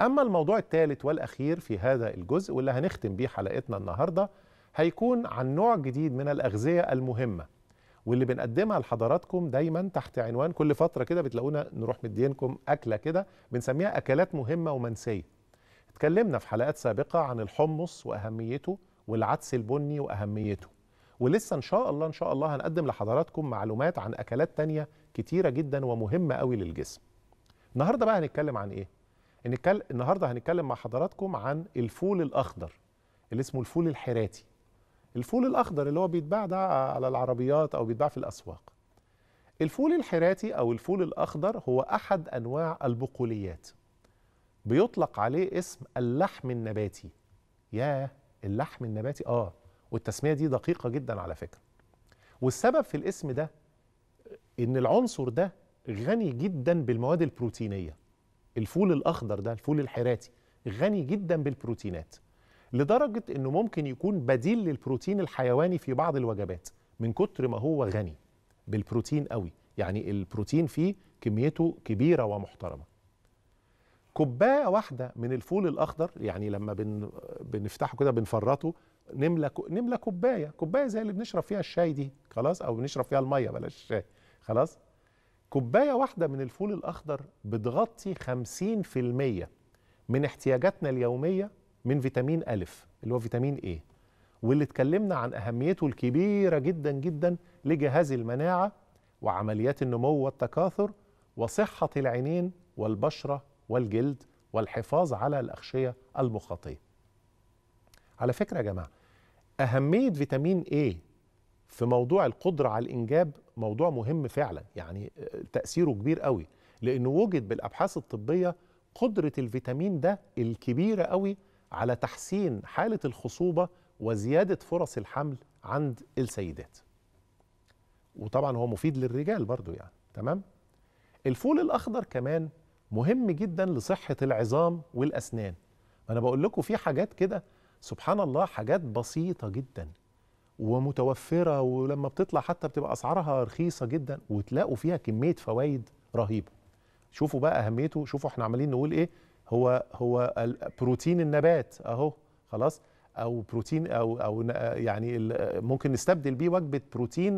أما الموضوع الثالث والأخير في هذا الجزء واللي هنختم بيه حلقتنا النهاردة هيكون عن نوع جديد من الأغذية المهمة واللي بنقدمها لحضراتكم دايما تحت عنوان كل فترة كده بتلاقونا نروح مدينكم أكلة كده بنسميها أكلات مهمة ومنسية اتكلمنا في حلقات سابقة عن الحمص وأهميته والعدس البني وأهميته ولسه إن شاء الله إن شاء الله هنقدم لحضراتكم معلومات عن أكلات تانية كتيرة جدا ومهمة قوي للجسم النهاردة بقى هنتكلم عن إيه؟ النهارده هنتكلم مع حضراتكم عن الفول الاخضر اللي اسمه الفول الحراتي الفول الاخضر اللي هو بيتباع ده على العربيات او بيتباع في الاسواق الفول الحراتي او الفول الاخضر هو احد انواع البقوليات بيطلق عليه اسم اللحم النباتي ياه اللحم النباتي اه والتسميه دي دقيقه جدا على فكره والسبب في الاسم ده ان العنصر ده غني جدا بالمواد البروتينيه الفول الاخضر ده الفول الحراتي غني جدا بالبروتينات لدرجه انه ممكن يكون بديل للبروتين الحيواني في بعض الوجبات من كتر ما هو غني بالبروتين قوي يعني البروتين فيه كميته كبيره ومحترمه كوبايه واحده من الفول الاخضر يعني لما بن بنفتحه كده بنفرطه نملى نملى كوبايه كوبايه زي اللي بنشرب فيها الشاي دي خلاص او بنشرب فيها الميه بلاش الشاي خلاص كوباية واحدة من الفول الأخضر بتغطي 50% من احتياجاتنا اليومية من فيتامين ألف اللي هو فيتامين إيه واللي اتكلمنا عن أهميته الكبيرة جدا جدا لجهاز المناعة وعمليات النمو والتكاثر وصحة العينين والبشرة والجلد والحفاظ على الأغشية المخاطية على فكرة يا جماعة أهمية فيتامين A في موضوع القدرة على الإنجاب موضوع مهم فعلا يعني تاثيره كبير قوي لانه وجد بالابحاث الطبيه قدره الفيتامين ده الكبيره قوي على تحسين حاله الخصوبه وزياده فرص الحمل عند السيدات وطبعا هو مفيد للرجال برضو يعني تمام الفول الاخضر كمان مهم جدا لصحه العظام والاسنان انا بقول لكم في حاجات كده سبحان الله حاجات بسيطه جدا ومتوفره ولما بتطلع حتى بتبقى اسعارها رخيصه جدا وتلاقوا فيها كميه فوائد رهيبه شوفوا بقى اهميته شوفوا احنا عمالين نقول ايه هو هو بروتين النبات اهو خلاص او بروتين او او يعني ممكن نستبدل بيه وجبه بروتين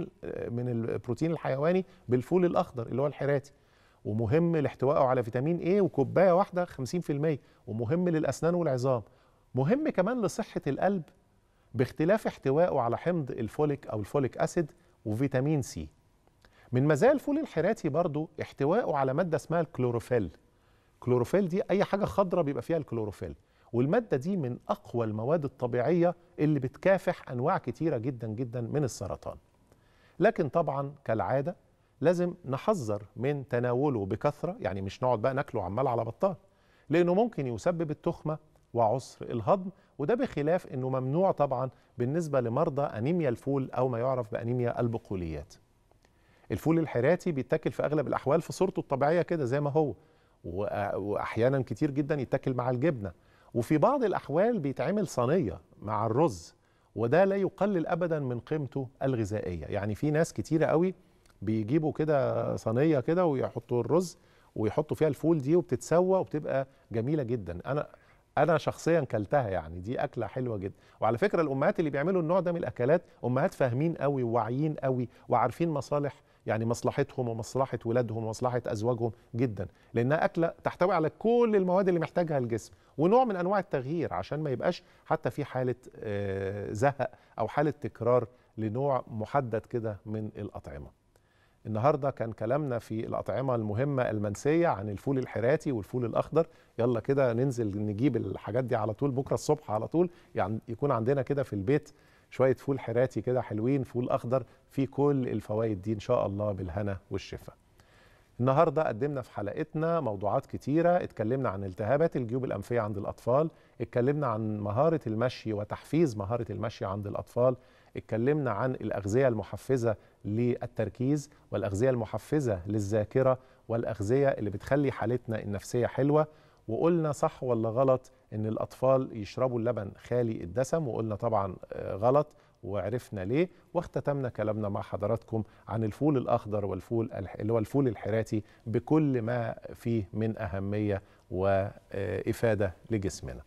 من البروتين الحيواني بالفول الاخضر اللي هو الحراتي ومهم لاحتوائه على فيتامين ايه وكوبايه واحده 50% ومهم للاسنان والعظام مهم كمان لصحه القلب باختلاف احتوائه على حمض الفوليك أو الفوليك أسيد وفيتامين سي من مزايا الفول الحراتي برضو احتوائه على مادة اسمها الكلوروفيل الكلوروفيل دي أي حاجة خضراء بيبقى فيها الكلوروفيل والمادة دي من أقوى المواد الطبيعية اللي بتكافح أنواع كتيرة جدا جدا من السرطان لكن طبعا كالعادة لازم نحذر من تناوله بكثرة يعني مش نقعد بقى ناكله عمال على بطال لأنه ممكن يسبب التخمة وعسر الهضم وده بخلاف انه ممنوع طبعا بالنسبه لمرضى انيميا الفول او ما يعرف بانيميا البقوليات. الفول الحراتي بيتاكل في اغلب الاحوال في صورته الطبيعيه كده زي ما هو واحيانا كتير جدا يتاكل مع الجبنه وفي بعض الاحوال بيتعمل صينيه مع الرز وده لا يقلل ابدا من قيمته الغذائيه يعني في ناس كتيره قوي بيجيبوا كده صينيه كده ويحطوا الرز ويحطوا فيها الفول دي وبتتسوى وبتبقى جميله جدا انا انا شخصيا كلتها يعني دي اكله حلوه جدا وعلى فكره الامهات اللي بيعملوا النوع ده من الاكلات امهات فاهمين قوي وواعيين قوي وعارفين مصالح يعني مصلحتهم ومصلحه ولادهم ومصلحه ازواجهم جدا لانها اكله تحتوي على كل المواد اللي محتاجها الجسم ونوع من انواع التغيير عشان ما يبقاش حتى في حاله آه، زهق او حاله تكرار لنوع محدد كده من الاطعمه النهارده كان كلامنا في الاطعمه المهمه المنسيه عن الفول الحراتي والفول الاخضر يلا كده ننزل نجيب الحاجات دي على طول بكره الصبح على طول يعني يكون عندنا كده في البيت شويه فول حراتي كده حلوين فول اخضر في كل الفوائد دي ان شاء الله بالهنا والشفاء النهارده قدمنا في حلقتنا موضوعات كتيره اتكلمنا عن التهابات الجيوب الانفيه عند الاطفال اتكلمنا عن مهاره المشي وتحفيز مهاره المشي عند الاطفال اتكلمنا عن الأغذية المحفزة للتركيز والأغذية المحفزة للذاكرة والأغذية اللي بتخلي حالتنا النفسية حلوة وقلنا صح ولا غلط ان الاطفال يشربوا اللبن خالي الدسم وقلنا طبعا آه، غلط وعرفنا ليه واختتمنا كلامنا مع حضراتكم عن الفول الاخضر والفول اللي هو الفول الحراتي بكل ما فيه من اهميه وافاده لجسمنا